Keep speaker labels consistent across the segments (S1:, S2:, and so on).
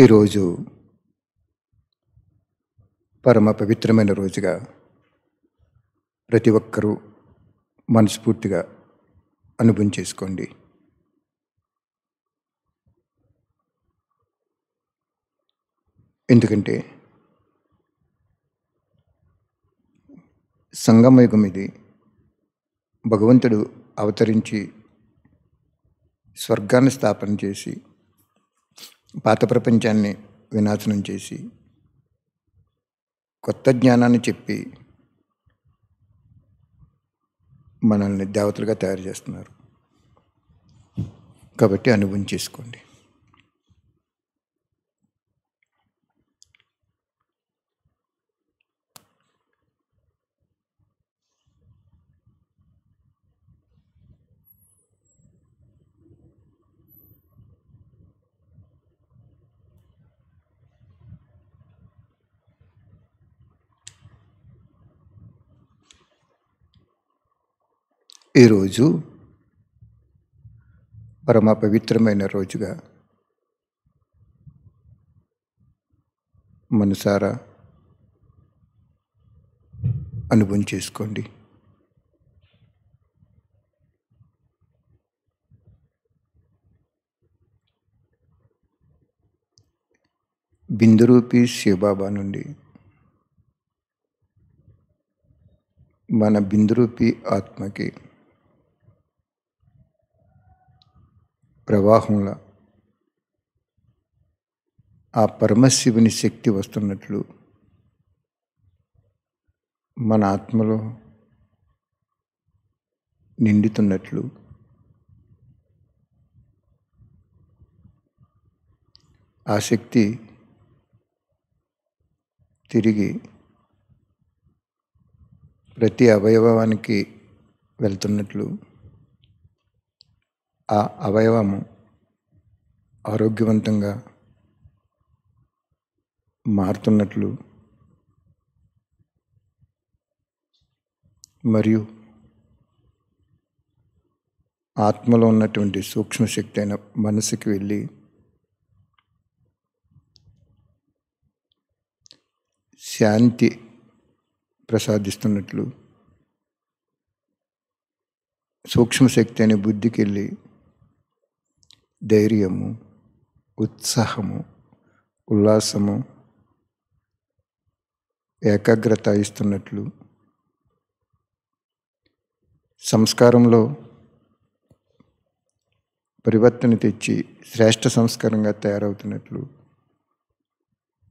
S1: ఈరోజు పరమ పవిత్రమైన రోజుగా ప్రతి ఒక్కరూ మనస్ఫూర్తిగా అనుభవం చేసుకోండి ఎందుకంటే సంగమయుగం ఇది భగవంతుడు అవతరించి స్వర్గాన్ని స్థాపన చేసి పాత ప్రపంచాన్ని వినాశనం చేసి కొత్త జ్ఞానాన్ని చెప్పి మనల్ని దేవతలుగా తయారు చేస్తున్నారు కాబట్టి అనుభవం చేసుకోండి ఈరోజు పరమ పవిత్రమైన రోజుగా మనసారా అనుభవం చేసుకోండి బిందురూపి శివబాబా నుండి మన బిందురూపి ఆత్మకి ప్రవాహంలో ఆ పరమశివుని శక్తి వస్తున్నట్లు మన ఆత్మలో నిండుతున్నట్లు ఆ శక్తి తిరిగి ప్రతి అవయవానికి వెళ్తున్నట్లు ఆ అవయవము ఆరోగ్యవంతంగా మారుతున్నట్లు మరియు ఆత్మలో ఉన్నటువంటి సూక్ష్మశక్తి అయిన మనసుకి వెళ్ళి శాంతి ప్రసాదిస్తున్నట్లు సూక్ష్మశక్తి అనే బుద్ధికి వెళ్ళి ధైర్యము ఉత్సాహము ఉల్లాసము ఏకాగ్రత ఇస్తున్నట్లు సంస్కారంలో పరివర్తన తెచ్చి శ్రేష్ట సంస్కారంగా తయారవుతున్నట్లు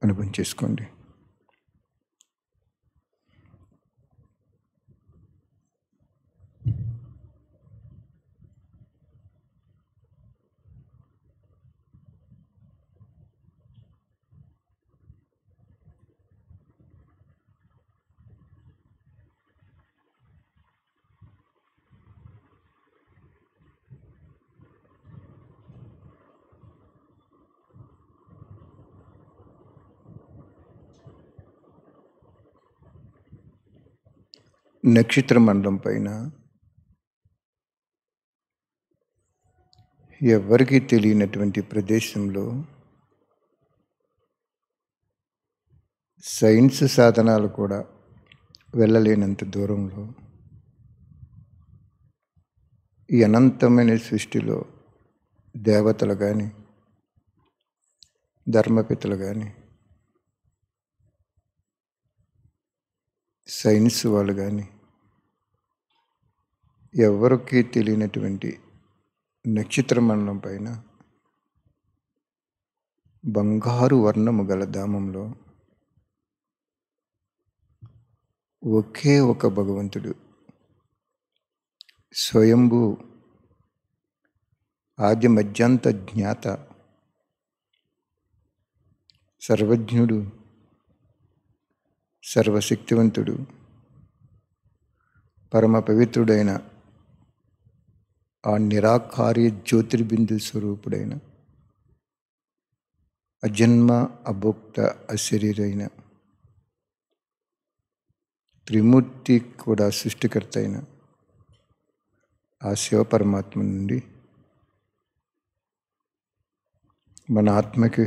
S1: అనుభవం చేసుకోండి నక్షత్ర మండలం పైన ఎవరికీ తెలియనటువంటి ప్రదేశంలో సైన్స్ సాధనాలు కూడా వెళ్ళలేనంత దూరంలో ఈ అనంతమైన సృష్టిలో దేవతలు కానీ ధర్మపితలు కానీ సైన్స్ వాళ్ళు కానీ ఎవరికి తెలియనటువంటి నక్షత్ర మండలం పైన బంగారు వర్ణము గల ధామంలో ఒకే ఒక భగవంతుడు స్వయంభూ ఆది మధ్యంత జ్ఞాత సర్వజ్ఞుడు సర్వశక్తివంతుడు పరమ పవిత్రుడైన ఆ నిరాకార్య జ్యోతిర్బిందు స్వరూపుడైన అజన్మ అభుక్త అశరీరైన త్రిమూర్తి కూడా సృష్టికర్త అయిన ఆ శివ పరమాత్మ నుండి మన ఆత్మకి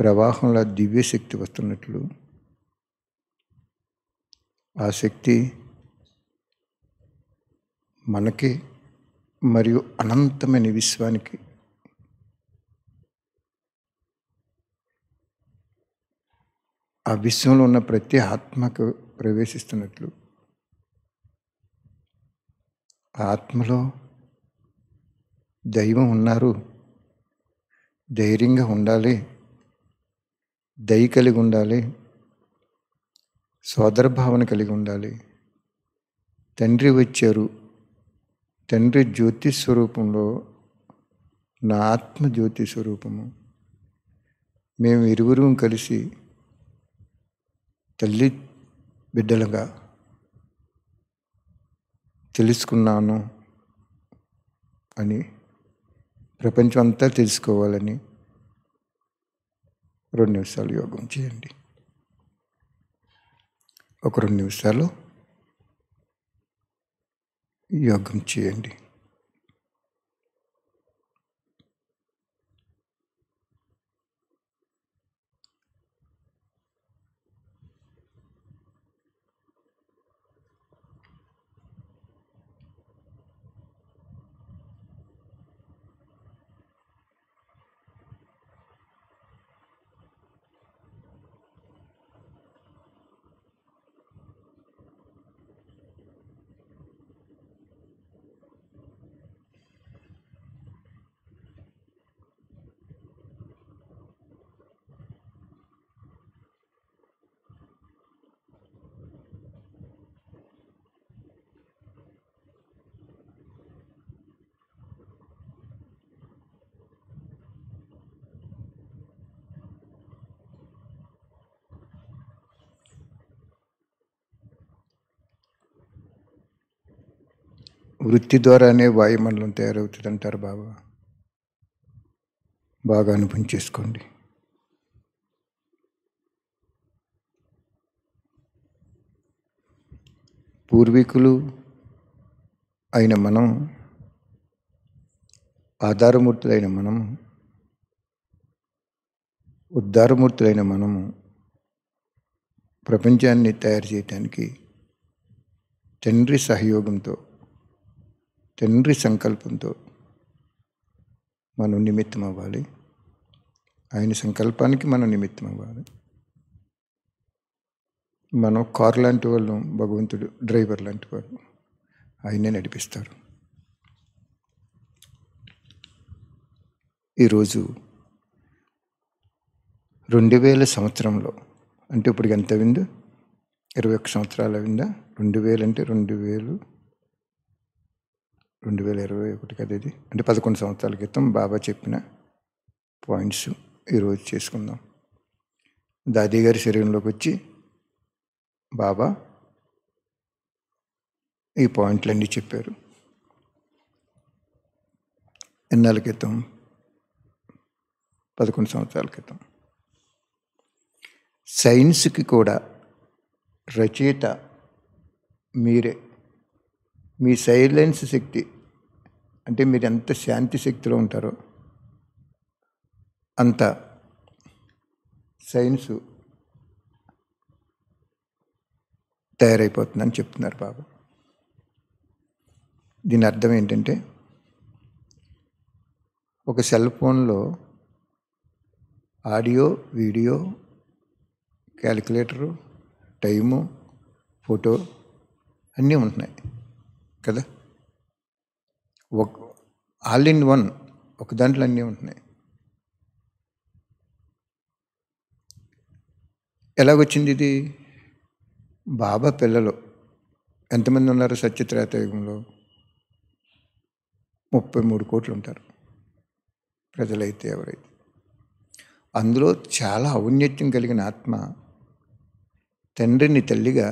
S1: ప్రవాహంలో దివ్యశక్తి వస్తున్నట్లు ఆ శక్తి మనకి మరియు అనంతమైన విశ్వానికి ఆ విశ్వంలో ఉన్న ప్రతి ఆత్మకు ప్రవేశిస్తున్నట్లు ఆత్మలో దైవం ఉన్నారు ధైర్యంగా ఉండాలి దయ కలిగి ఉండాలి సోదరభావన కలిగి ఉండాలి తండ్రి వచ్చారు తండ్రి జ్యోతి స్వరూపంలో నా ఆత్మ జ్యోతి స్వరూపము మేము ఇరువురు కలిసి తల్లి బిడ్డలుగా తెలుసుకున్నాను అని ప్రపంచం అంతా తెలుసుకోవాలని రెండు నిమిషాలు యోగం చేయండి ఒక రెండు నిమిషాలు యోగం చేయండి వృత్తి ద్వారానే వాయుమండలం తయారవుతుంది అంటారు బాబా బాగా అనుభవం చేసుకోండి పూర్వీకులు అయిన మనం ఆధారమూర్తులైన మనము ఉద్ధారమూర్తులైన మనము ప్రపంచాన్ని తయారు చేయటానికి తండ్రి సహయోగంతో తండ్రి సంకల్పంతో మనం నిమిత్తం అవ్వాలి ఆయన సంకల్పానికి మనం నిమిత్తం అవ్వాలి మనం కారు లాంటి వాళ్ళు భగవంతుడు డ్రైవర్ లాంటి వాళ్ళు ఆయనే నడిపిస్తారు ఈరోజు రెండు వేల సంవత్సరంలో అంటే ఇప్పుడు ఎంత అయిందో ఇరవై ఒక్క సంవత్సరాలు అయిందా రెండు వేలు అంటే రెండు వేలు రెండు వేల ఇరవై ఒకటి కదా ఇది అంటే పదకొండు సంవత్సరాల క్రితం బాబా చెప్పిన పాయింట్స్ ఈరోజు చేసుకుందాం దాదీ గారి శరీరంలోకి వచ్చి బాబా ఈ పాయింట్లన్నీ చెప్పారు ఎన్నాళ్ళ క్రితం పదకొండు సంవత్సరాల క్రితం సైన్స్కి కూడా రచయిత మీరే మీ సైలెన్స్ శక్తి అంటే మీరు ఎంత శాంతి శక్తిలో ఉంటారో అంత సైన్సు తయారైపోతుందని చెప్తున్నారు బాబు దీని అర్థం ఏంటంటే ఒక సెల్ ఫోన్లో audio video calculator time photo అన్నీ ఉంటున్నాయి కదా ఒక ఆల్ ఇన్ వన్ ఒక దాంట్లో అన్నీ ఉంటున్నాయి ఎలాగొచ్చింది ఇది బాబా పిల్లలు ఎంతమంది ఉన్నారు సత్యత్రేతయుగంలో ముప్పై మూడు కోట్లు ఉంటారు ప్రజలైతే ఎవరైతే అందులో చాలా ఔన్నత్యం కలిగిన ఆత్మ తండ్రిని తల్లిగా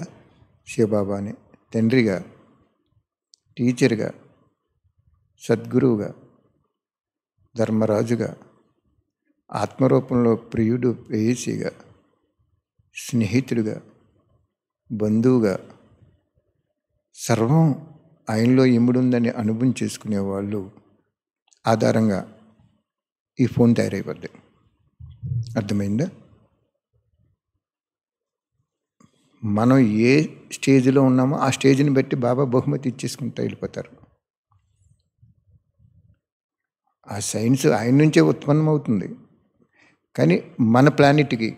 S1: శివబాబాని తండ్రిగా టీచర్గా సద్గురువుగా ధర్మరాజుగా ఆత్మరూపంలో ప్రియుడు ప్రేయసిగా స్నేహితుడిగా బంధువుగా సర్వం ఆయనలో ఇమ్ముడుందని అనుభవం చేసుకునే వాళ్ళు ఆధారంగా ఈ ఫోన్ తయారైపోద్ది అర్థమైందా మనం ఏ స్టేజ్లో ఉన్నామో ఆ స్టేజ్ని బట్టి బాబా బహుమతి ఇచ్చేసుకుంటూ వెళ్ళిపోతారు ఆ సైన్స్ ఆయన నుంచే ఉత్పన్నమవుతుంది కానీ మన ప్లానెట్కి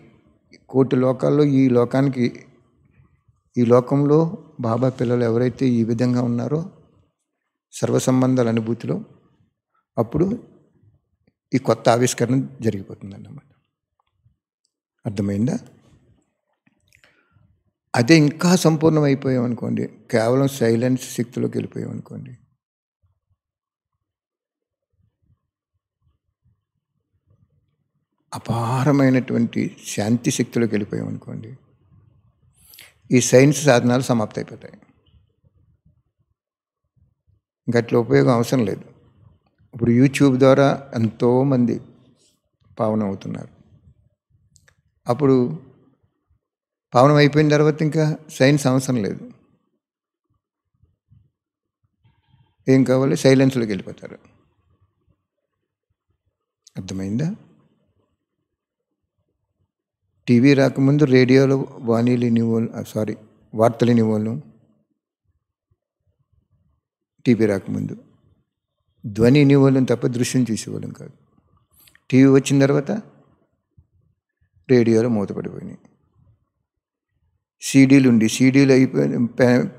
S1: కోటి లోకాల్లో ఈ లోకానికి ఈ లోకంలో బాబా పిల్లలు ఎవరైతే ఈ విధంగా ఉన్నారో సర్వసంబంధాల అనుభూతిలో అప్పుడు ఈ కొత్త ఆవిష్కరణ జరిగిపోతుందన్నమాట అర్థమైందా అదే ఇంకా సంపూర్ణం కేవలం సైలెన్స్ శక్తిలోకి వెళ్ళిపోయామనుకోండి అనుకోండి అపారమైనటువంటి శాంతి శక్తిలోకి వెళ్ళిపోయాం అనుకోండి ఈ సైన్స్ సాధనాలు సమాప్తి అయిపోతాయి గట్లో ఉపయోగం అవసరం లేదు ఇప్పుడు యూట్యూబ్ ద్వారా ఎంతోమంది పావనం అవుతున్నారు అప్పుడు పావనం అయిపోయిన తర్వాత ఇంకా సైన్స్ అవసరం లేదు ఏం కావాలి సైలెన్స్లోకి వెళ్ళిపోతారు అర్థమైందా టీవీ రాకముందు రేడియోలో వాణీలు ఇనివాళ్ళు సారీ వార్తలు ఇనివాళ్ళు టీవీ రాకముందు ధ్వని ఇనివాళ్ళం తప్ప దృశ్యం చూసేవాళ్ళం కాదు టీవీ వచ్చిన తర్వాత రేడియోలో మూతపడిపోయినాయి సీడీలు ఉండి సీడీలు అయిపోయి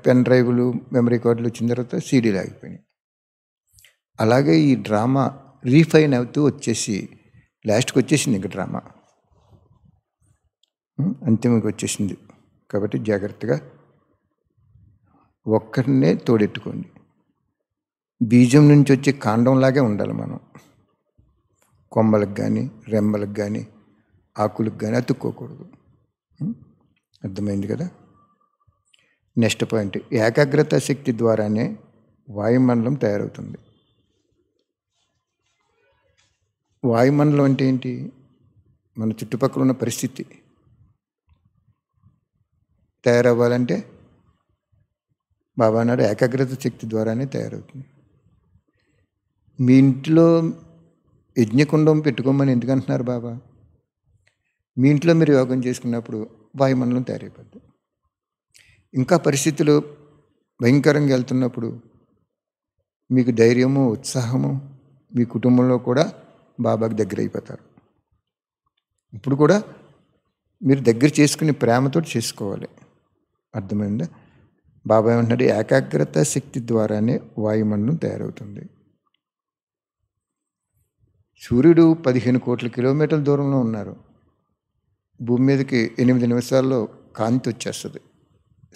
S1: పెన్ డ్రైవ్లు మెమరీ కార్డులు వచ్చిన తర్వాత సీడీలు ఆగిపోయినాయి అలాగే ఈ డ్రామా రీఫైన్ అవుతూ వచ్చేసి లాస్ట్కి వచ్చేసింది ఇంకా డ్రామా అంతిమకి వచ్చేసింది కాబట్టి జాగ్రత్తగా ఒక్కరినే తోడెట్టుకోండి బీజం నుంచి వచ్చే కాండంలాగే ఉండాలి మనం కొమ్మలకు కానీ రెమ్మలకు కానీ ఆకులకు కానీ అతుక్కోకూడదు అర్థమైంది కదా నెక్స్ట్ పాయింట్ ఏకాగ్రత శక్తి ద్వారానే వాయుమండలం తయారవుతుంది వాయుమండలం అంటే ఏంటి మన చుట్టుపక్కల ఉన్న పరిస్థితి తయారవ్వాలంటే బాబా అన్నారు ఏకాగ్రత శక్తి ద్వారానే తయారవుతుంది మీ ఇంట్లో యజ్ఞకుండం పెట్టుకోమని ఎందుకు అంటున్నారు బాబా మీ ఇంట్లో మీరు యోగం చేసుకున్నప్పుడు వాయుమండలం తయారైపోద్ది ఇంకా పరిస్థితులు భయంకరంగా వెళ్తున్నప్పుడు మీకు ధైర్యము ఉత్సాహము మీ కుటుంబంలో కూడా బాబాకి దగ్గర అయిపోతారు ఇప్పుడు కూడా మీరు దగ్గర చేసుకుని ప్రేమతో చేసుకోవాలి అర్థమైందా బాబా ఏమంటున్నాడు ఏకాగ్రత శక్తి ద్వారానే వాయుమండలం తయారవుతుంది సూర్యుడు పదిహేను కోట్ల కిలోమీటర్ల దూరంలో ఉన్నారు భూమి మీదకి ఎనిమిది నిమిషాల్లో కాంతి వచ్చేస్తుంది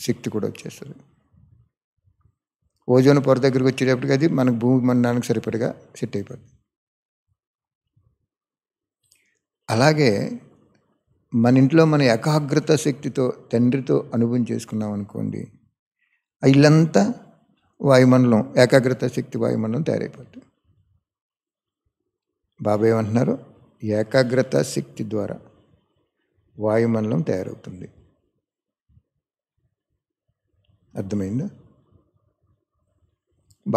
S1: శక్తి కూడా వచ్చేస్తుంది ఓజోన్ పొర దగ్గరికి వచ్చేటప్పటికి అది మనకు భూమి మండలానికి సరిపడగా సెట్ అయిపోతుంది అలాగే మన ఇంట్లో మన ఏకాగ్రత శక్తితో తండ్రితో అనుభవం చేసుకున్నాం అనుకోండి ఇల్లంతా వాయుమండలం ఏకాగ్రత శక్తి వాయుమండలం తయారైపోతుంది బాబా ఏమంటున్నారు ఏకాగ్రత శక్తి ద్వారా వాయుమండలం తయారవుతుంది అర్థమైందా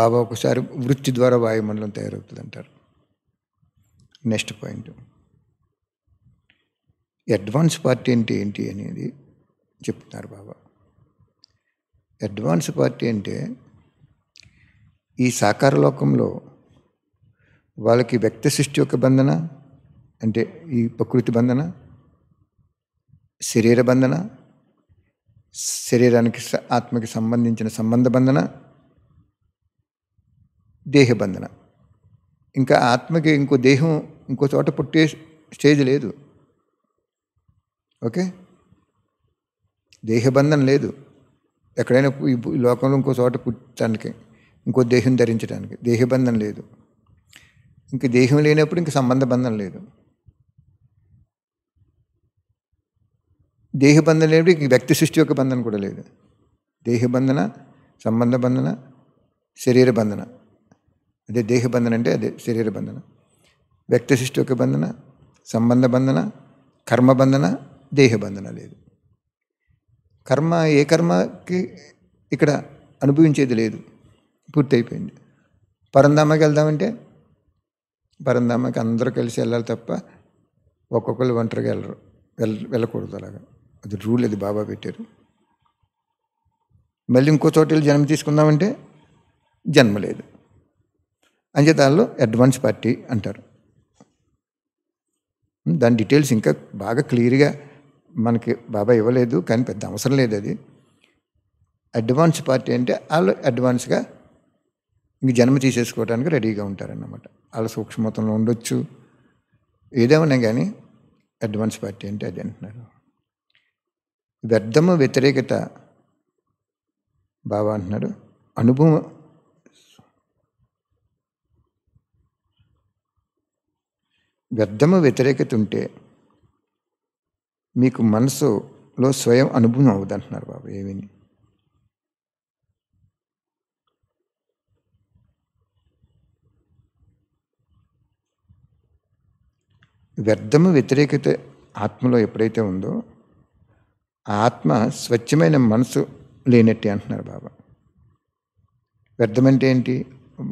S1: బాబా ఒకసారి వృత్తి ద్వారా వాయుమండలం తయారవుతుంది అంటారు నెక్స్ట్ పాయింట్ అడ్వాన్స్ పార్టీ అంటే ఏంటి అనేది చెప్తున్నారు బాబా అడ్వాన్స్ పార్టీ అంటే ఈ సాకార లోకంలో వాళ్ళకి వ్యక్తి సృష్టి యొక్క బంధన అంటే ఈ ప్రకృతి బంధన శరీర బంధన శరీరానికి ఆత్మకి సంబంధించిన సంబంధ బంధన దేహ బంధన ఇంకా ఆత్మకి ఇంకో దేహం ఇంకో చోట పుట్టే స్టేజ్ లేదు ఓకే దేహబంధం లేదు ఎక్కడైనా ఈ లోకంలో ఇంకో చోట పుట్టడానికి ఇంకో దేహం ధరించడానికి దేహబంధం లేదు ఇంక దేహం లేనప్పుడు ఇంక సంబంధ బంధం లేదు దేహబంధం లేనప్పుడు ఇంక వ్యక్తి సృష్టి యొక్క బంధం కూడా లేదు దేహబంధన సంబంధ బంధన శరీర బంధన అదే దేహబంధన అంటే అదే శరీర బంధన వ్యక్తి సృష్టి యొక్క బంధన సంబంధ బంధన కర్మబంధన దేహబంధన లేదు కర్మ ఏ కర్మకి ఇక్కడ అనుభవించేది లేదు పూర్తయిపోయింది పరంధామకి వెళ్దామంటే పరంధామకి అందరూ కలిసి వెళ్ళాలి తప్ప ఒక్కొక్కరు ఒంటరిగా వెళ్ళరు వెళ్ళ వెళ్ళకూడదు అలాగా అది రూల్ అది బాబా పెట్టారు మళ్ళీ ఇంకో చోట జన్మ తీసుకుందామంటే జన్మ లేదు దానిలో అడ్వాన్స్ పార్టీ అంటారు దాని డీటెయిల్స్ ఇంకా బాగా క్లియర్గా మనకి బాబా ఇవ్వలేదు కానీ పెద్ద అవసరం లేదు అది అడ్వాన్స్ పార్టీ అంటే వాళ్ళు అడ్వాన్స్గా ఇంక జన్మ తీసేసుకోవడానికి రెడీగా ఉంటారన్నమాట వాళ్ళ సూక్ష్మతంలో ఉండొచ్చు ఏదేమన్నా కానీ అడ్వాన్స్ పార్టీ అంటే అది అంటున్నారు వ్యర్థము వ్యతిరేకత బాబా అంటున్నాడు అనుభవం వ్యర్థము వ్యతిరేకత ఉంటే మీకు మనసులో స్వయం అనుభవం అవ్వదు అంటున్నారు బాబు ఏమీ వ్యర్థము వ్యతిరేకత ఆత్మలో ఎప్పుడైతే ఉందో ఆత్మ స్వచ్ఛమైన మనసు లేనట్టే అంటున్నారు బాబా వ్యర్థమంటే ఏంటి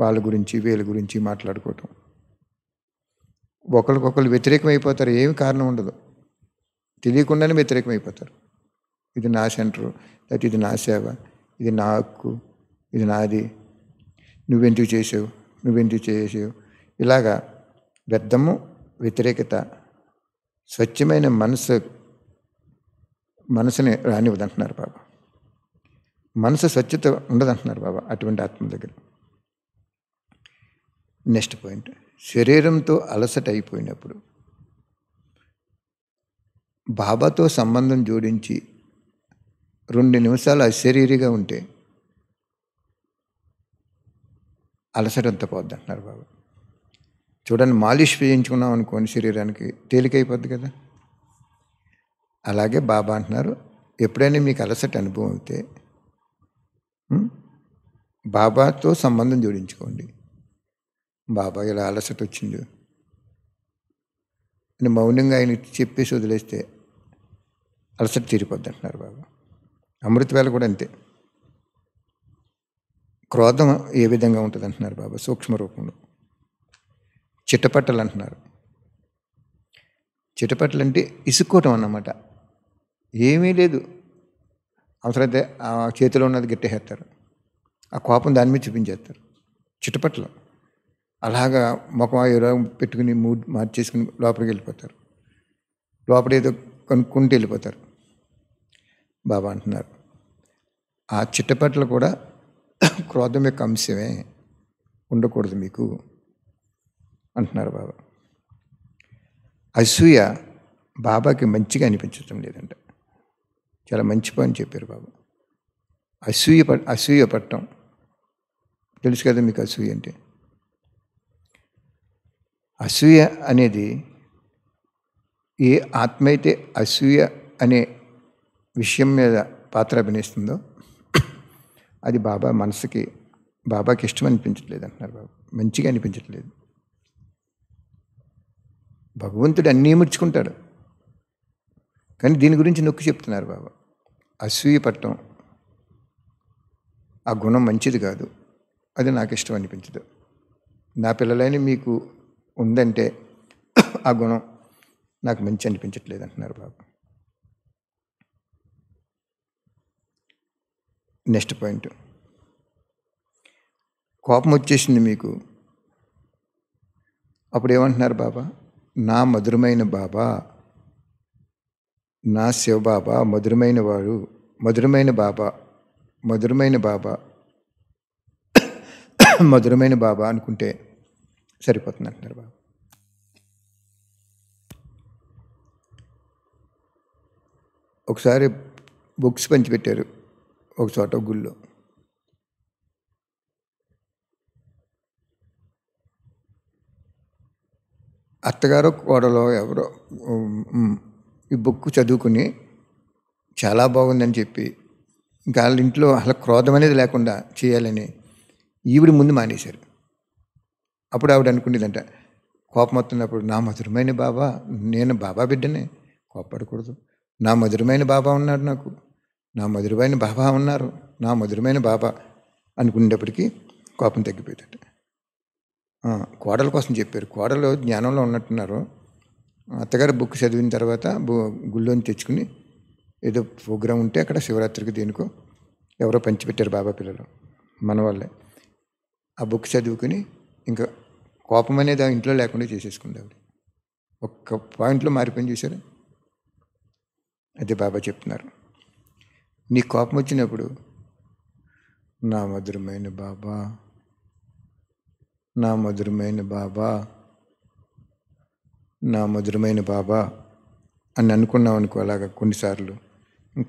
S1: వాళ్ళ గురించి వీళ్ళ గురించి మాట్లాడుకోవటం ఒకరికొకరు వ్యతిరేకం అయిపోతారు ఏమి కారణం ఉండదు తెలియకుండానే వ్యతిరేకమైపోతారు ఇది నా సెంటరు లేకపోతే ఇది నా సేవ ఇది నా హక్కు ఇది నాది నువ్వెందుకు చేసావు నువ్వెందుకు చేసావు ఇలాగా వ్యర్థము వ్యతిరేకత స్వచ్ఛమైన మనసు మనసుని రానివ్వదంటున్నారు బాబా మనసు స్వచ్ఛత ఉండదంటున్నారు బాబా అటువంటి ఆత్మ దగ్గర నెక్స్ట్ పాయింట్ శరీరంతో అలసట అయిపోయినప్పుడు బాబాతో సంబంధం జోడించి రెండు నిమిషాలు అశరీరిగా ఉంటే అలసటంత పోద్ది అంటున్నారు బాబా చూడండి మాలిష్ వేయించుకున్నాం అనుకోని శరీరానికి తేలికైపోద్ది కదా అలాగే బాబా అంటున్నారు ఎప్పుడైనా మీకు అలసట అనుభవం అయితే బాబాతో సంబంధం జోడించుకోండి బాబా ఇలా అలసట వచ్చింది మౌనంగా ఆయన చెప్పేసి వదిలేస్తే అలసట తీరిపోద్ది అంటున్నారు బాబా వేళ కూడా అంతే క్రోధం ఏ విధంగా ఉంటుంది అంటున్నారు బాబా సూక్ష్మ రూపంలో చిట్టపట్టలు అంటున్నారు చిట్టపట్టలు అంటే ఇసుక్కోవటం అన్నమాట ఏమీ లేదు అవసరమైతే ఆ చేతిలో ఉన్నది గట్టేస్తారు ఆ కోపం దాని మీద చూపించేస్తారు చిట్టపట్టలు అలాగా ముఖం ఏదో పెట్టుకుని మూడ్ మార్చేసుకుని లోపలికి వెళ్ళిపోతారు లోపల ఏదో కనుక్కుంటే వెళ్ళిపోతారు బాబా అంటున్నారు ఆ చిట్టపట్ల కూడా క్రోధం యొక్క అంశమే ఉండకూడదు మీకు అంటున్నారు బాబా అసూయ బాబాకి మంచిగా అనిపించటం లేదంట చాలా మంచి పని చెప్పారు బాబు అసూయ ప అసూయ పట్టం తెలుసు కదా మీకు అసూయ అంటే అసూయ అనేది ఏ ఆత్మ అయితే అసూయ అనే విషయం మీద పాత్ర అభినయిస్తుందో అది బాబా మనసుకి బాబాకి ఇష్టం అనిపించట్లేదు అంటున్నారు బాబు మంచిగా అనిపించట్లేదు భగవంతుడు అన్నీ ముడుచుకుంటాడు కానీ దీని గురించి నొక్కి చెప్తున్నారు బాబా అసూయ పట్టం ఆ గుణం మంచిది కాదు అది నాకు ఇష్టం అనిపించదు నా పిల్లలైన మీకు ఉందంటే ఆ గుణం నాకు మంచి అనిపించట్లేదు అంటున్నారు బాబు నెక్స్ట్ పాయింట్ కోపం వచ్చేసింది మీకు అప్పుడు ఏమంటున్నారు బాబా నా మధురమైన బాబా నా శివబాబా మధురమైన వాడు మధురమైన బాబా మధురమైన బాబా మధురమైన బాబా అనుకుంటే సరిపోతుంది అంటున్నారు బాబా ఒకసారి బుక్స్ పంచిపెట్టారు ఒక చోట గుళ్ళో అత్తగారు కోడలో ఎవరో ఈ బుక్ చదువుకుని చాలా బాగుందని చెప్పి ఇంకా వాళ్ళ ఇంట్లో అసలు క్రోధం అనేది లేకుండా చేయాలని ఈవిడ ముందు మానేశారు అప్పుడు ఆవిడ అనుకునేదంట కోపం వస్తున్నప్పుడు నా మధురమైన బాబా నేను బాబా బిడ్డనే కోపడకూడదు నా మధురమైన బాబా ఉన్నాడు నాకు నా మధురమైన బాబా ఉన్నారు నా మధురమైన బాబా అనుకునేటప్పటికీ కోపం తగ్గిపోయేటట్టు కోడల కోసం చెప్పారు కోడలు జ్ఞానంలో ఉన్నట్టున్నారు అత్తగారు బుక్ చదివిన తర్వాత గుళ్ళోని తెచ్చుకుని ఏదో ప్రోగ్రాం ఉంటే అక్కడ శివరాత్రికి దేనికో ఎవరో పంచిపెట్టారు బాబా పిల్లలు మన వాళ్ళే ఆ బుక్ చదువుకుని ఇంకా కోపం అనేది ఆ ఇంట్లో లేకుండా చేసేసుకుంది ఆవిడ ఒక్క పాయింట్లో మారిపోయింది చూశారు అదే బాబా చెప్తున్నారు నీ కోపం వచ్చినప్పుడు నా మధురమైన బాబా నా మధురమైన బాబా నా మధురమైన బాబా అని అనుకున్నాం అనుకో అలాగా కొన్నిసార్లు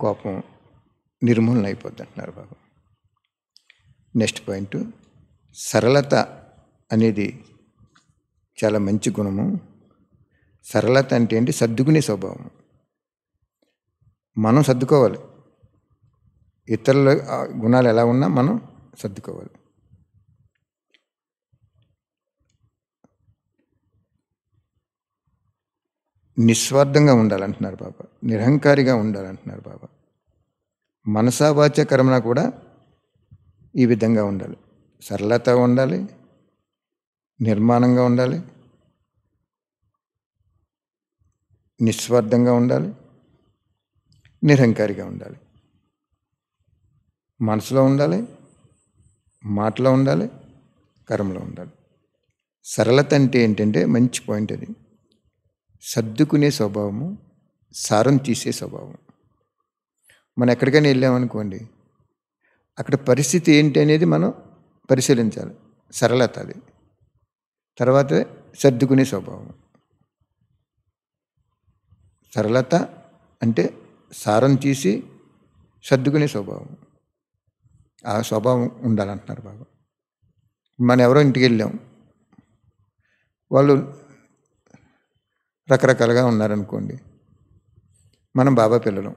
S1: కోపం నిర్మూలన అయిపోద్ది అంటున్నారు బాబా నెక్స్ట్ పాయింట్ సరళత అనేది చాలా మంచి గుణము సరళత అంటే ఏంటి సర్దుకునే స్వభావం మనం సర్దుకోవాలి ఇతరుల గుణాలు ఎలా ఉన్నా మనం సర్దుకోవాలి నిస్వార్థంగా ఉండాలంటున్నారు బాబా నిరహంకారిగా ఉండాలంటున్నారు బాబా మనసావాచ కర్మన కూడా ఈ విధంగా ఉండాలి సరళత ఉండాలి నిర్మాణంగా ఉండాలి నిస్వార్థంగా ఉండాలి నిరహంకారిగా ఉండాలి మనసులో ఉండాలి మాటలో ఉండాలి కర్మలో ఉండాలి సరళత అంటే ఏంటంటే మంచి పాయింట్ అది సర్దుకునే స్వభావము సారం తీసే స్వభావం మనం ఎక్కడికైనా వెళ్ళామనుకోండి అక్కడ పరిస్థితి ఏంటి అనేది మనం పరిశీలించాలి సరళత అది తర్వాత సర్దుకునే స్వభావం సరళత అంటే సారం తీసి సర్దుకునే స్వభావం ఆ స్వభావం ఉండాలంటున్నారు బాబా మనం ఎవరో ఇంటికి వెళ్ళాం వాళ్ళు రకరకాలుగా ఉన్నారనుకోండి మనం బాబా పిల్లలు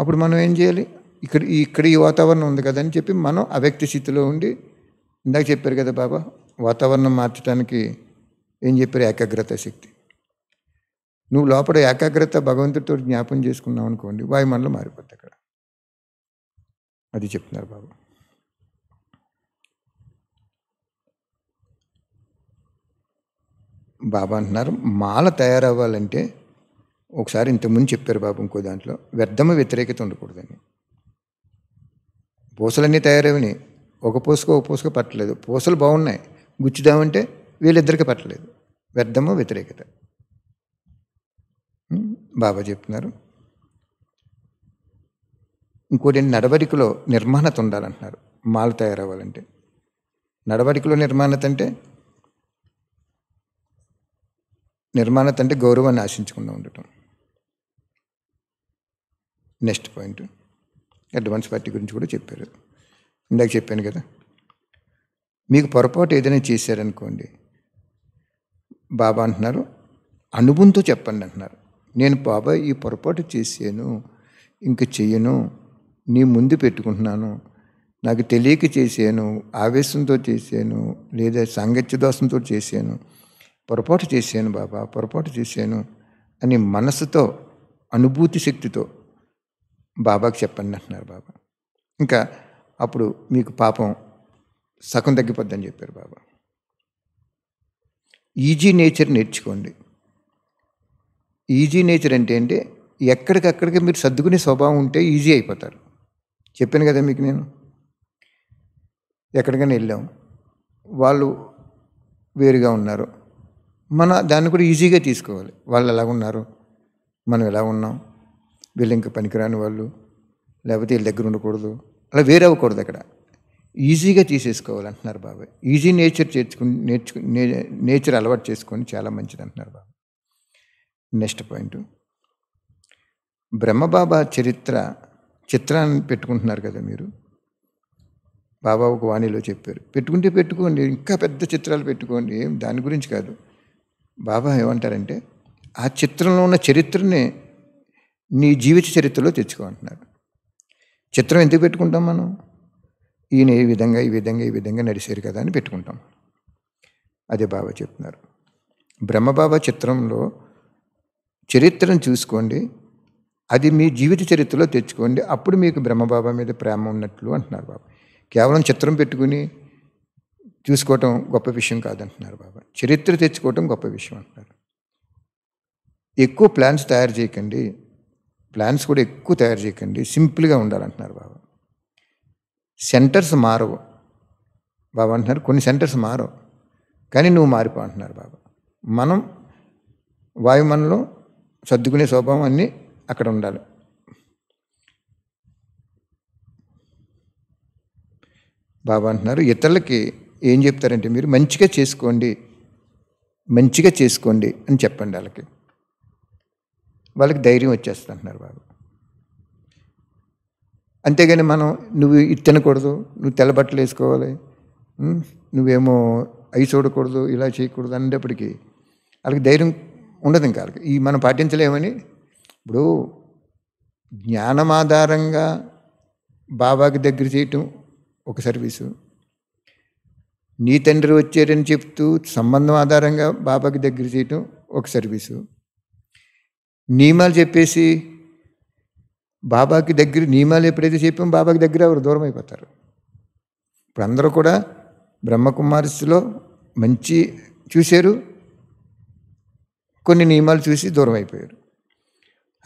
S1: అప్పుడు మనం ఏం చేయాలి ఇక్కడ ఇక్కడ ఈ వాతావరణం ఉంది కదని చెప్పి మనం అవ్యక్తి స్థితిలో ఉండి ఇందాక చెప్పారు కదా బాబా వాతావరణం మార్చడానికి ఏం చెప్పారు ఏకాగ్రత శక్తి నువ్వు లోపల ఏకాగ్రత భగవంతుడితో జ్ఞాపం చేసుకున్నావు అనుకోండి వాయుమండలం మారిపోద్ది అక్కడ అది చెప్తున్నారు బాబు బాబా అంటున్నారు మాల తయారవ్వాలంటే ఒకసారి ఇంతకుముందు చెప్పారు బాబు ఇంకో దాంట్లో వ్యర్థమ వ్యతిరేకత ఉండకూడదని పూసలన్నీ తయారవని ఒక పూసక ఒక పూసకు పట్టలేదు పూసలు బాగున్నాయి గుచ్చుదామంటే వీళ్ళిద్దరికి పట్టలేదు వ్యర్థమ వ్యతిరేకత బాబా చెప్తున్నారు ఇంకోటి నడవడికలో నిర్మాణత ఉండాలంటున్నారు మాల తయారవ్వాలంటే నడవడికలో నిర్మాణత అంటే నిర్మాణత అంటే గౌరవాన్ని ఆశించకుండా ఉండటం నెక్స్ట్ పాయింట్ అడ్వాన్స్ పార్టీ గురించి కూడా చెప్పారు ఇందాక చెప్పాను కదా మీకు పొరపాటు ఏదైనా చేశారనుకోండి బాబా అంటున్నారు అనుభవంతో చెప్పండి అంటున్నారు నేను బాబా ఈ పొరపాటు చేశాను ఇంక చెయ్యను నీ ముందు పెట్టుకుంటున్నాను నాకు తెలియక చేశాను ఆవేశంతో చేశాను లేదా సాంగత్య దోషంతో చేశాను పొరపాటు చేశాను బాబా పొరపాటు చేశాను అని మనసుతో అనుభూతి శక్తితో బాబాకి చెప్పండి అంటున్నారు బాబా ఇంకా అప్పుడు మీకు పాపం సగం తగ్గిపోద్దని చెప్పారు బాబా ఈజీ నేచర్ నేర్చుకోండి ఈజీ నేచర్ అంటే అంటే ఎక్కడికక్కడికి మీరు సర్దుకునే స్వభావం ఉంటే ఈజీ అయిపోతారు చెప్పాను కదా మీకు నేను ఎక్కడికైనా వెళ్ళాం వాళ్ళు వేరుగా ఉన్నారు మన దాన్ని కూడా ఈజీగా తీసుకోవాలి వాళ్ళు ఎలా ఉన్నారు మనం ఎలా ఉన్నాం వీళ్ళు ఇంకా పనికిరాని వాళ్ళు లేకపోతే వీళ్ళ దగ్గర ఉండకూడదు అలా వేరే అవ్వకూడదు అక్కడ ఈజీగా తీసేసుకోవాలి అంటున్నారు బాబాయ్ ఈజీ నేచర్ చేర్చుకు నేర్చుకు నేచర్ అలవాటు చేసుకొని చాలా మంచిది అంటున్నారు బాబు నెక్స్ట్ పాయింట్ బ్రహ్మబాబా చరిత్ర చిత్రాన్ని పెట్టుకుంటున్నారు కదా మీరు బాబా ఒక వాణిలో చెప్పారు పెట్టుకుంటే పెట్టుకోండి ఇంకా పెద్ద చిత్రాలు పెట్టుకోండి ఏం దాని గురించి కాదు బాబా ఏమంటారంటే ఆ చిత్రంలో ఉన్న చరిత్రని నీ జీవిత చరిత్రలో తెచ్చుకోమంటున్నారు చిత్రం ఎందుకు పెట్టుకుంటాం మనం ఈయన ఈ విధంగా ఈ విధంగా ఈ విధంగా నడిచారు కదా అని పెట్టుకుంటాం అదే బాబా చెప్తున్నారు బ్రహ్మబాబా చిత్రంలో చరిత్రను చూసుకోండి అది మీ జీవిత చరిత్రలో తెచ్చుకోండి అప్పుడు మీకు బ్రహ్మబాబా మీద ప్రేమ ఉన్నట్లు అంటున్నారు బాబు కేవలం చిత్రం పెట్టుకుని చూసుకోవటం గొప్ప విషయం కాదంటున్నారు బాబా చరిత్ర తెచ్చుకోవటం గొప్ప విషయం అంటున్నారు ఎక్కువ ప్లాన్స్ తయారు చేయకండి ప్లాన్స్ కూడా ఎక్కువ తయారు చేయకండి సింపుల్గా ఉండాలంటున్నారు బాబా సెంటర్స్ మారవు బాబా అంటున్నారు కొన్ని సెంటర్స్ మారవు కానీ నువ్వు మారిపో అంటున్నారు బాబా మనం వాయుమనలో సర్దుకునే స్వభావం అన్నీ అక్కడ ఉండాలి బాబా అంటున్నారు ఇతరులకి ఏం చెప్తారంటే మీరు మంచిగా చేసుకోండి మంచిగా చేసుకోండి అని చెప్పండి వాళ్ళకి వాళ్ళకి ధైర్యం వచ్చేస్తుంటున్నారు బాబు అంతేగాని మనం నువ్వు ఇది తినకూడదు నువ్వు తెల్లబట్టలు వేసుకోవాలి నువ్వేమో అవి చూడకూడదు ఇలా చేయకూడదు అనేటప్పటికీ వాళ్ళకి ధైర్యం ఉండదు ఇంకా వాళ్ళకి ఈ మనం పాటించలేమని ఇప్పుడు జ్ఞానం ఆధారంగా బాబాకి దగ్గర చేయటం ఒక సర్వీసు నీ తండ్రి వచ్చారని చెప్తూ సంబంధం ఆధారంగా బాబాకి దగ్గర చేయటం ఒక సర్వీసు నియమాలు చెప్పేసి బాబాకి దగ్గర నియమాలు ఎప్పుడైతే చెప్పాం బాబాకి దగ్గర ఎవరు దూరం అయిపోతారు ఇప్పుడు అందరూ కూడా బ్రహ్మకుమారిస్తులో మంచి చూశారు కొన్ని నియమాలు చూసి దూరం అయిపోయారు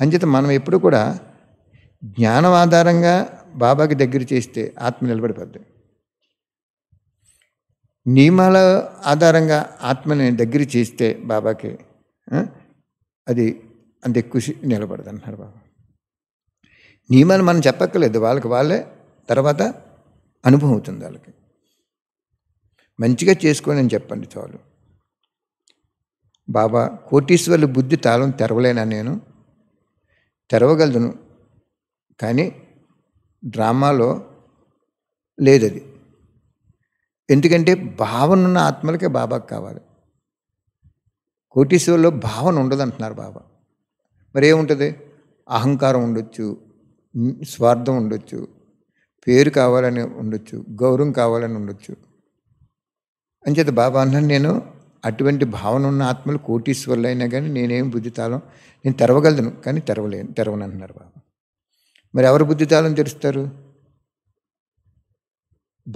S1: అంచేత మనం ఎప్పుడు కూడా జ్ఞానం ఆధారంగా బాబాకి దగ్గర చేస్తే ఆత్మ నిలబడిపోద్ది నియమాల ఆధారంగా ఆత్మని దగ్గర చేస్తే బాబాకి అది అంత ఎక్కువ నిలబడదు అన్నారు బాబా నియమాలు మనం చెప్పక్కర్లేదు వాళ్ళకి వాళ్ళే తర్వాత అనుభవం అవుతుంది వాళ్ళకి మంచిగా చేసుకోండి అని చెప్పండి చాలు బాబా కోటీశ్వర్లు బుద్ధి తాళం తెరవలేనా నేను తెరవగలను కానీ డ్రామాలో లేదది ఎందుకంటే భావన ఉన్న ఆత్మలకే బాబాకు కావాలి కోటీశ్వరులో భావన ఉండదు అంటున్నారు బాబా ఏముంటుంది అహంకారం ఉండొచ్చు స్వార్థం ఉండొచ్చు పేరు కావాలని ఉండొచ్చు గౌరవం కావాలని ఉండొచ్చు అంచేత బాబా అన్నాను నేను అటువంటి భావన ఉన్న ఆత్మలు కోటీశ్వరులు అయినా కానీ నేనేం బుద్ధితాలం నేను తెరవగలను కానీ తెరవలేను తెరవను అంటున్నారు బాబు మరి ఎవరు బుద్ధితాలం తెరుస్తారు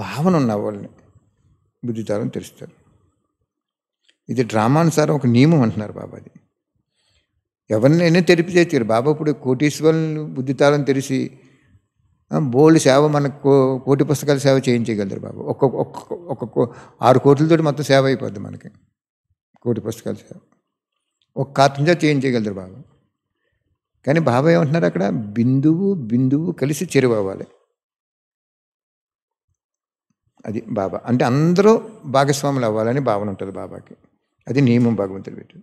S1: భావన ఉన్న వాళ్ళని బుద్ధితాలం తెరుస్తారు ఇది డ్రామానుసారం ఒక నియమం అంటున్నారు బాబు అది ఎవరినైనా తెరిపి చేస్తారు బాబా ఇప్పుడు కోటీశ్వరులు బుద్ధితాలను తెరిచి బోల్డ్ సేవ మనకు కోటి పుస్తకాల సేవ చేయించగలరు బాబు ఒక్కొక్క ఒక్కొక్క ఆరు కోట్లతోటి మొత్తం సేవ అయిపోద్ది మనకి కోటి పుస్తకాలు చదివాం ఒక కార్టూన్తో చేయగలరు బాబు కానీ బాబా ఏమంటున్నారు అక్కడ బిందువు బిందువు కలిసి చెరువు అవ్వాలి అది బాబా అంటే అందరూ భాగస్వాములు అవ్వాలని భావన ఉంటుంది బాబాకి అది నియమం భగవంతుడు పెట్టి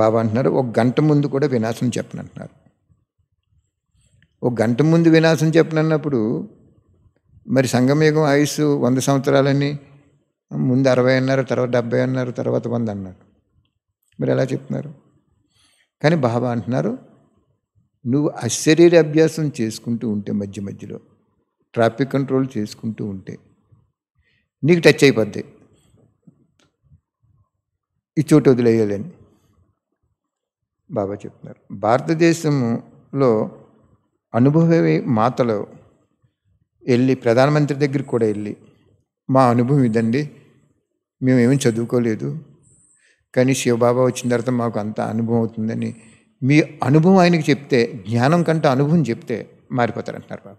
S1: బాబా అంటున్నారు ఒక గంట ముందు కూడా వినాశం చెప్పనంటున్నారు ఒక గంట ముందు వినాశం చెప్పనన్నప్పుడు మరి సంగమయుగం ఆయుస్సు వంద సంవత్సరాలని ముందు అరవై అన్నారు తర్వాత డెబ్బై అన్నారు తర్వాత వంద అన్నారు మీరు ఎలా చెప్తున్నారు కానీ బాబా అంటున్నారు నువ్వు అశరీర అభ్యాసం చేసుకుంటూ ఉంటే మధ్య మధ్యలో ట్రాఫిక్ కంట్రోల్ చేసుకుంటూ ఉంటే నీకు టచ్ అయిపోద్ది ఈ చోటు వదిలేయాలని బాబా చెప్తున్నారు భారతదేశంలో అనుభవే మాతలో వెళ్ళి ప్రధానమంత్రి దగ్గరికి కూడా వెళ్ళి మా అనుభవం ఇదండి మేమేమీ చదువుకోలేదు కానీ శివబాబా వచ్చిన తర్వాత మాకు అంత అనుభవం అవుతుందని మీ అనుభవం ఆయనకి చెప్తే జ్ఞానం కంటే అనుభవం చెప్తే మారిపోతారంటున్నారు బాబు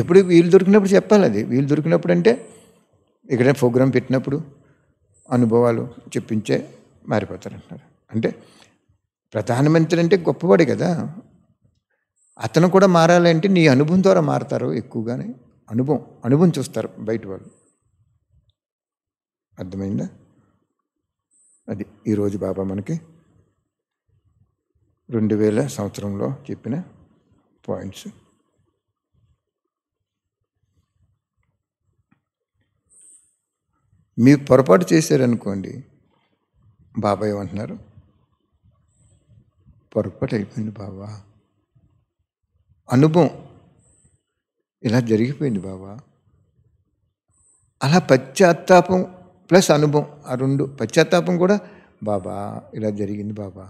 S1: ఎప్పుడు వీళ్ళు దొరికినప్పుడు చెప్పాలి అది వీళ్ళు దొరికినప్పుడు అంటే ఇక్కడ ప్రోగ్రాం పెట్టినప్పుడు అనుభవాలు చెప్పించే మారిపోతారంటున్నారు అంటే ప్రధానమంత్రి అంటే గొప్పవాడు కదా అతను కూడా మారాలంటే నీ అనుభవం ద్వారా మారతారు ఎక్కువగానే అనుభవం అనుభవం చూస్తారు బయట వాళ్ళు అర్థమైందా అది ఈరోజు బాబా మనకి రెండు వేల సంవత్సరంలో చెప్పిన పాయింట్స్ మీరు పొరపాటు చేశారనుకోండి బాబా ఏమంటున్నారు పొరపాటు అయిపోయింది బాబా అనుభవం ఇలా జరిగిపోయింది బాబా అలా పశ్చాత్తాపం ప్లస్ అనుభవం ఆ రెండు పశ్చాత్తాపం కూడా బాబా ఇలా జరిగింది బాబా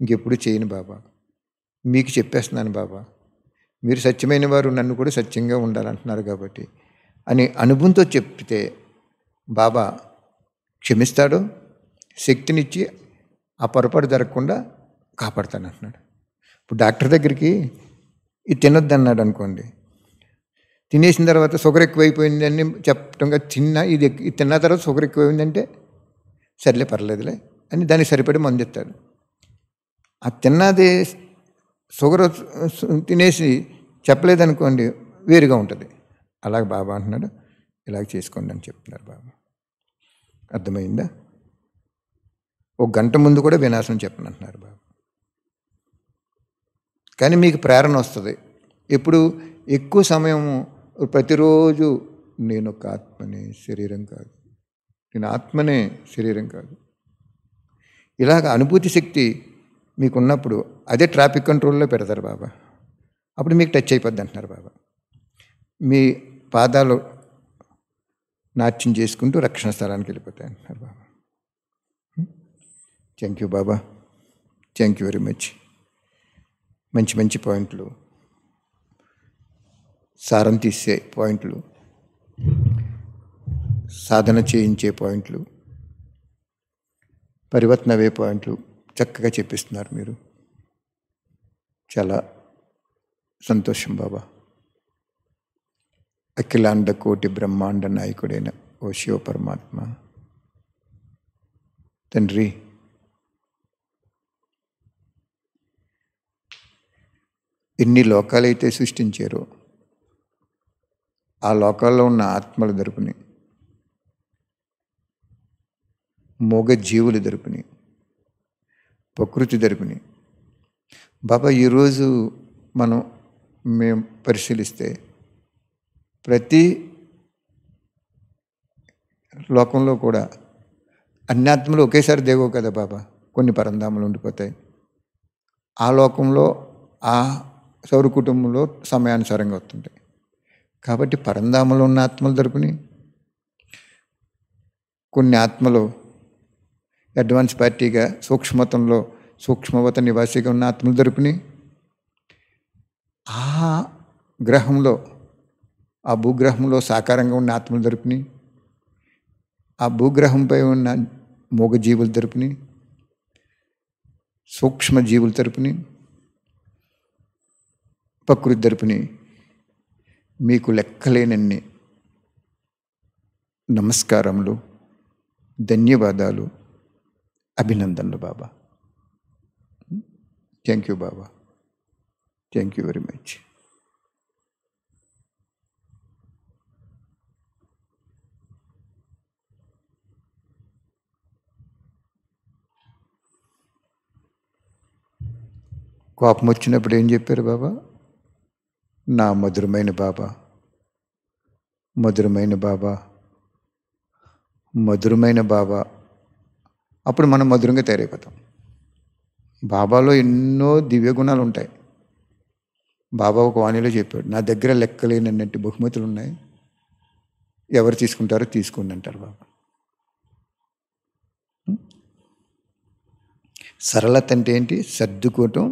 S1: ఇంకెప్పుడు చేయను బాబా మీకు చెప్పేస్తున్నాను బాబా మీరు సత్యమైన వారు నన్ను కూడా సత్యంగా ఉండాలంటున్నారు కాబట్టి అని అనుభవంతో చెప్తే బాబా క్షమిస్తాడు శక్తినిచ్చి ఆ పొరపాటు జరగకుండా కాపాడుతాను అంటున్నాడు ఇప్పుడు డాక్టర్ దగ్గరికి ఇది తినొద్దన్నాడు అనుకోండి తినేసిన తర్వాత షుగర్ ఎక్కువైపోయిందని చెప్పడంగా తిన్నా ఇది తిన్న తర్వాత షుగర్ ఎక్కువైందంటే సర్లే పర్లేదులే అని దానికి సరిపడి మందు ఇస్తాడు ఆ తిన్నది షుగర్ తినేసి చెప్పలేదనుకోండి వేరుగా ఉంటుంది అలాగ బాబా అంటున్నాడు ఇలాగ చేసుకోండి అని చెప్తున్నారు బాబా అర్థమైందా ఒక గంట ముందు కూడా వినాశనం చెప్పను అంటున్నారు బాబు కానీ మీకు ప్రేరణ వస్తుంది ఇప్పుడు ఎక్కువ సమయము ప్రతిరోజు నేను ఒక ఆత్మనే శరీరం కాదు నేను ఆత్మనే శరీరం కాదు ఇలాగ అనుభూతి శక్తి మీకున్నప్పుడు అదే ట్రాఫిక్ కంట్రోల్లో పెడతారు బాబా అప్పుడు మీకు టచ్ అయిపోద్ది అంటున్నారు బాబా మీ పాదాలు నాట్యం చేసుకుంటూ రక్షణ స్థలానికి వెళ్ళిపోతాయి అంటున్నారు బాబా థ్యాంక్ యూ బాబా థ్యాంక్ యూ వెరీ మచ్ మంచి మంచి పాయింట్లు సారం తీసే పాయింట్లు సాధన చేయించే పాయింట్లు పరివర్తన పాయింట్లు చక్కగా చెప్పిస్తున్నారు మీరు చాలా సంతోషం బాబా అఖిలాండ కోటి బ్రహ్మాండ నాయకుడైన ఓ శివ పరమాత్మ తండ్రి ఎన్ని లోకాలైతే సృష్టించారో ఆ లోకాల్లో ఉన్న ఆత్మలు దొరుకుని మోగ జీవులు దొరుకుని ప్రకృతి దొరుకుని బాబా ఈరోజు మనం మేము పరిశీలిస్తే ప్రతి లోకంలో కూడా అన్ని ఆత్మలు ఒకేసారి దేవు కదా బాబా కొన్ని పరంధాములు ఉండిపోతాయి ఆ లోకంలో ఆ సౌర కుటుంబంలో సమయానుసారంగా వస్తుంటాయి కాబట్టి పరంధాములు ఉన్న ఆత్మలు దొరుకుని కొన్ని ఆత్మలు అడ్వాన్స్ పార్టీగా సూక్ష్మతంలో సూక్ష్మవత నివాసిగా ఉన్న ఆత్మలు దొరుకుని ఆ గ్రహంలో ఆ భూగ్రహంలో సాకారంగా ఉన్న ఆత్మలు దొరుకుని ఆ భూగ్రహంపై ఉన్న మూగజీవుల తరపుని సూక్ష్మజీవులు తరపుని ప్రకృతి తరపుని మీకు లెక్కలేనన్ని నమస్కారములు ధన్యవాదాలు అభినందనలు బాబా థ్యాంక్ యూ బాబా థ్యాంక్ యూ వెరీ మచ్ కోపం వచ్చినప్పుడు ఏం చెప్పారు బాబా నా మధురమైన బాబా మధురమైన బాబా మధురమైన బాబా అప్పుడు మనం మధురంగా తయారైపోతాం బాబాలో ఎన్నో దివ్య గుణాలు ఉంటాయి బాబా ఒక వాణిలో చెప్పాడు నా దగ్గర లెక్కలేనన్నట్టు బహుమతులు ఉన్నాయి ఎవరు తీసుకుంటారో తీసుకోండి అంటారు బాబా సరళత అంటే ఏంటి సర్దుకోవటం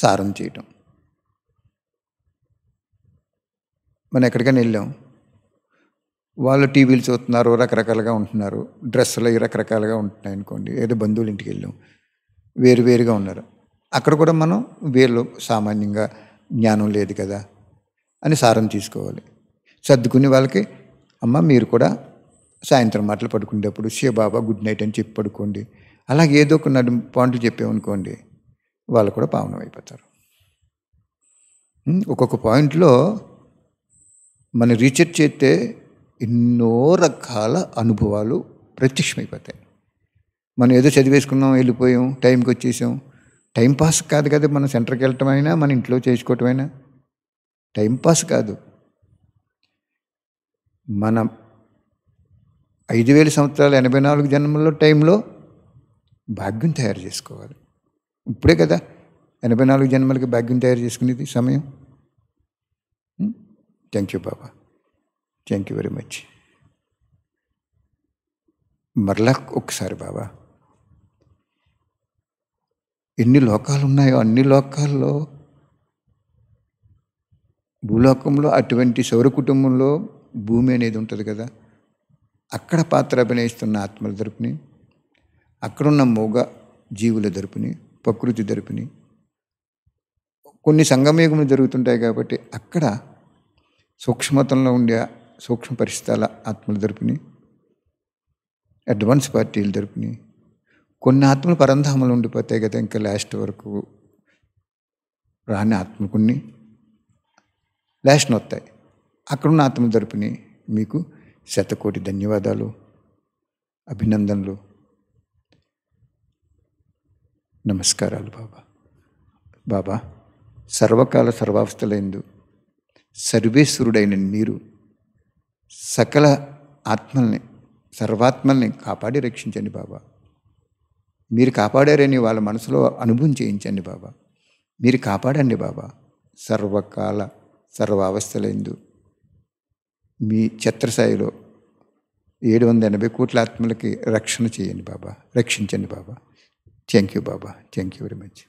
S1: సారం చేయటం మనం ఎక్కడికైనా వెళ్ళాం వాళ్ళు టీవీలు చూస్తున్నారు రకరకాలుగా ఉంటున్నారు డ్రెస్సులు రకరకాలుగా ఉంటున్నాయి అనుకోండి ఏదో బంధువుల ఇంటికి వెళ్ళాం వేరుగా ఉన్నారు అక్కడ కూడా మనం వీళ్ళు సామాన్యంగా జ్ఞానం లేదు కదా అని సారం తీసుకోవాలి సర్దుకుని వాళ్ళకి అమ్మ మీరు కూడా సాయంత్రం మాటలు పడుకునేటప్పుడు బాబా గుడ్ నైట్ అని చెప్పి పడుకోండి అలాగే ఏదో ఒక నడు పాయింట్లు చెప్పామనుకోండి వాళ్ళు కూడా పావనం అయిపోతారు ఒక్కొక్క పాయింట్లో మనం రీసెర్చ్ చేస్తే ఎన్నో రకాల అనుభవాలు ప్రత్యక్షమైపోతాయి మనం ఏదో చదివేసుకున్నాం వెళ్ళిపోయాం టైంకి వచ్చేసాం టైం పాస్ కాదు కదా మనం సెంటర్కి వెళ్ళటమైనా మన ఇంట్లో చేసుకోవటమైనా టైం పాస్ కాదు మన ఐదు వేల సంవత్సరాల ఎనభై నాలుగు జన్మల్లో టైంలో భాగ్యం తయారు చేసుకోవాలి ఇప్పుడే కదా ఎనభై నాలుగు జన్మలకి భాగ్యం తయారు చేసుకునేది సమయం థ్యాంక్ యూ బాబా థ్యాంక్ యూ వెరీ మచ్ మరలా ఒకసారి బాబా ఎన్ని లోకాలు ఉన్నాయో అన్ని లోకాల్లో భూలోకంలో అటువంటి సౌర కుటుంబంలో భూమి అనేది ఉంటుంది కదా అక్కడ పాత్ర అభినయిస్తున్న ఆత్మల దరుపుని అక్కడున్న మూగ జీవుల దరుపుని ప్రకృతి దరుపుని కొన్ని సంగమయుగములు జరుగుతుంటాయి కాబట్టి అక్కడ సూక్ష్మతంలో ఉండే సూక్ష్మ పరిస్థితుల ఆత్మల తరపుని అడ్వాన్స్ పార్టీల తరపుని కొన్ని ఆత్మలు పరంధామలు ఉండిపోతాయి కదా ఇంకా లాస్ట్ వరకు రాని ఆత్మ కొన్ని లాస్ట్ని వస్తాయి అక్కడున్న ఆత్మ తరపుని మీకు శతకోటి ధన్యవాదాలు అభినందనలు నమస్కారాలు బాబా బాబా సర్వకాల సర్వావస్థలైందు సర్వేశ్వరుడైన మీరు సకల ఆత్మల్ని సర్వాత్మల్ని కాపాడి రక్షించండి బాబా మీరు కాపాడారని వాళ్ళ మనసులో అనుభవం చేయించండి బాబా మీరు కాపాడండి బాబా సర్వకాల సర్వ అవస్థలందు మీ ఛత్రసాయిలో ఏడు వందల ఎనభై కోట్ల ఆత్మలకి రక్షణ చేయండి బాబా రక్షించండి బాబా థ్యాంక్ యూ బాబా థ్యాంక్ యూ వెరీ మచ్